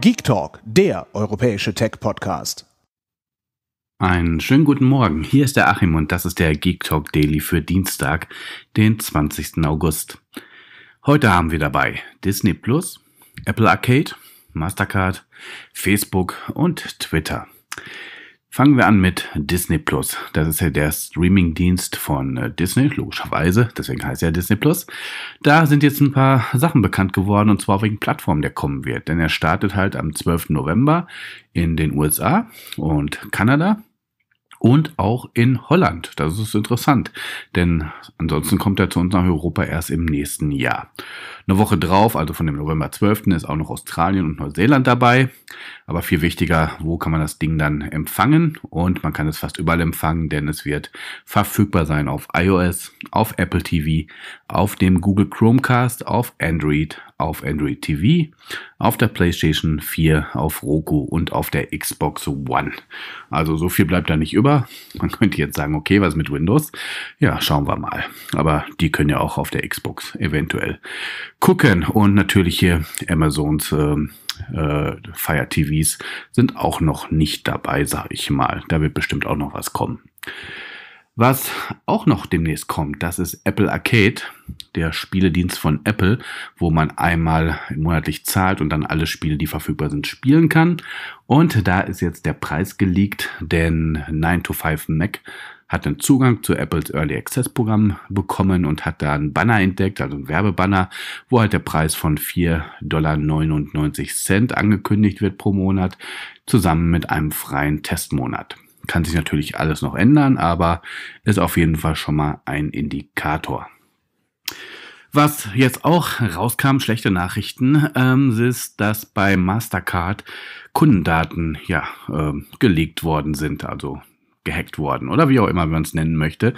Geek Talk, der europäische Tech-Podcast. Einen schönen guten Morgen. Hier ist der Achim und das ist der Geek Talk Daily für Dienstag, den 20. August. Heute haben wir dabei Disney Plus, Apple Arcade, Mastercard, Facebook und Twitter. Fangen wir an mit Disney Plus. Das ist ja der Streaming-Dienst von äh, Disney, logischerweise, deswegen heißt er Disney Plus. Da sind jetzt ein paar Sachen bekannt geworden und zwar wegen Plattform, der kommen wird. Denn er startet halt am 12. November in den USA und Kanada und auch in Holland. Das ist interessant, denn ansonsten kommt er zu uns nach Europa erst im nächsten Jahr. Eine Woche drauf, also von dem November 12., ist auch noch Australien und Neuseeland dabei. Aber viel wichtiger, wo kann man das Ding dann empfangen? Und man kann es fast überall empfangen, denn es wird verfügbar sein auf iOS, auf Apple TV, auf dem Google Chromecast, auf Android, auf Android TV, auf der PlayStation 4, auf Roku und auf der Xbox One. Also so viel bleibt da nicht über. Man könnte jetzt sagen, okay, was mit Windows? Ja, schauen wir mal. Aber die können ja auch auf der Xbox eventuell gucken. Und natürlich hier Amazons ähm, äh, Fire TVs sind auch noch nicht dabei, sage ich mal. Da wird bestimmt auch noch was kommen. Was auch noch demnächst kommt, das ist Apple Arcade, der Spieledienst von Apple, wo man einmal monatlich zahlt und dann alle Spiele, die verfügbar sind, spielen kann. Und da ist jetzt der Preis geleakt, denn 9 to 5 Mac hat einen Zugang zu Apples Early Access Programm bekommen und hat da einen Banner entdeckt, also einen Werbebanner, wo halt der Preis von 4,99 Dollar angekündigt wird pro Monat, zusammen mit einem freien Testmonat. Kann sich natürlich alles noch ändern, aber ist auf jeden Fall schon mal ein Indikator. Was jetzt auch rauskam, schlechte Nachrichten, ähm, ist, dass bei Mastercard Kundendaten ja ähm, gelegt worden sind. Also gehackt worden oder wie auch immer man es nennen möchte.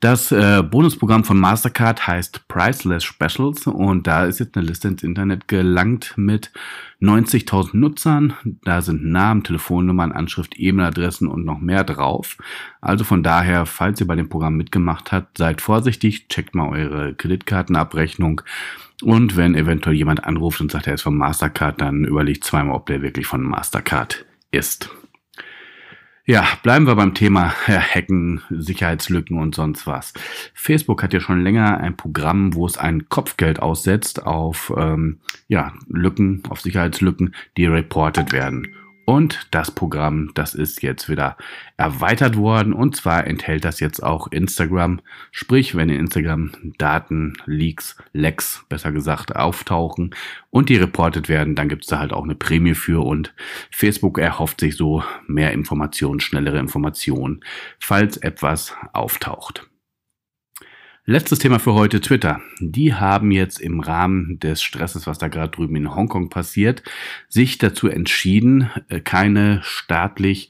Das äh, Bonusprogramm von Mastercard heißt Priceless Specials und da ist jetzt eine Liste ins Internet gelangt mit 90.000 Nutzern. Da sind Namen, Telefonnummern, Anschrift, E-Mail-Adressen und noch mehr drauf. Also von daher, falls ihr bei dem Programm mitgemacht habt, seid vorsichtig, checkt mal eure Kreditkartenabrechnung. Und wenn eventuell jemand anruft und sagt, er ist von Mastercard, dann überlegt zweimal, ob der wirklich von Mastercard ist. Ja, bleiben wir beim Thema Hacken, Sicherheitslücken und sonst was. Facebook hat ja schon länger ein Programm, wo es ein Kopfgeld aussetzt auf ähm, ja, Lücken, auf Sicherheitslücken, die reported werden. Und das Programm, das ist jetzt wieder erweitert worden. Und zwar enthält das jetzt auch Instagram. Sprich, wenn in Instagram Daten, Leaks, Lecks, besser gesagt, auftauchen und die reportet werden, dann gibt es da halt auch eine Prämie für. Und Facebook erhofft sich so mehr Informationen, schnellere Informationen, falls etwas auftaucht. Letztes Thema für heute, Twitter. Die haben jetzt im Rahmen des Stresses, was da gerade drüben in Hongkong passiert, sich dazu entschieden, äh, keine staatlich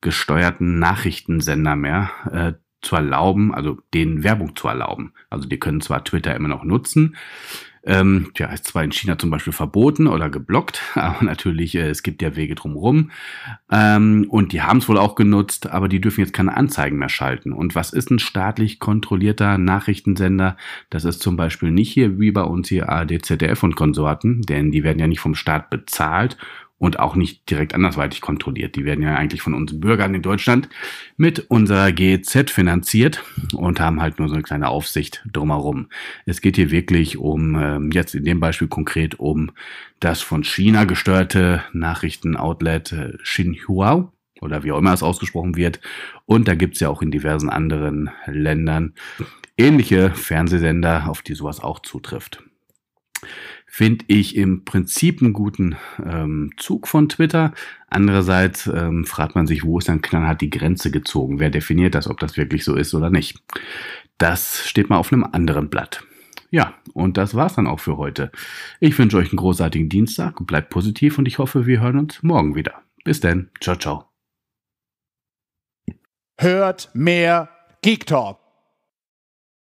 gesteuerten Nachrichtensender mehr äh, zu erlauben, also denen Werbung zu erlauben. Also die können zwar Twitter immer noch nutzen, ähm, ja, ist zwar in China zum Beispiel verboten oder geblockt, aber natürlich, äh, es gibt ja Wege drumherum. Ähm, und die haben es wohl auch genutzt, aber die dürfen jetzt keine Anzeigen mehr schalten. Und was ist ein staatlich kontrollierter Nachrichtensender? Das ist zum Beispiel nicht hier wie bei uns hier ARD, ZDF und Konsorten, denn die werden ja nicht vom Staat bezahlt und auch nicht direkt andersweitig kontrolliert. Die werden ja eigentlich von uns Bürgern in Deutschland mit unserer GEZ finanziert und haben halt nur so eine kleine Aufsicht drumherum. Es geht hier wirklich um, ähm, jetzt in dem Beispiel konkret um das von China gesteuerte Nachrichtenoutlet äh, Xinhua oder wie auch immer es ausgesprochen wird. Und da gibt's ja auch in diversen anderen Ländern ähnliche Fernsehsender, auf die sowas auch zutrifft finde ich im Prinzip einen guten ähm, Zug von Twitter. Andererseits ähm, fragt man sich, wo ist dann knallhart die Grenze gezogen? Wer definiert das, ob das wirklich so ist oder nicht? Das steht mal auf einem anderen Blatt. Ja, und das war's dann auch für heute. Ich wünsche euch einen großartigen Dienstag, und bleibt positiv und ich hoffe, wir hören uns morgen wieder. Bis dann, ciao, ciao. Hört mehr Geek Talk.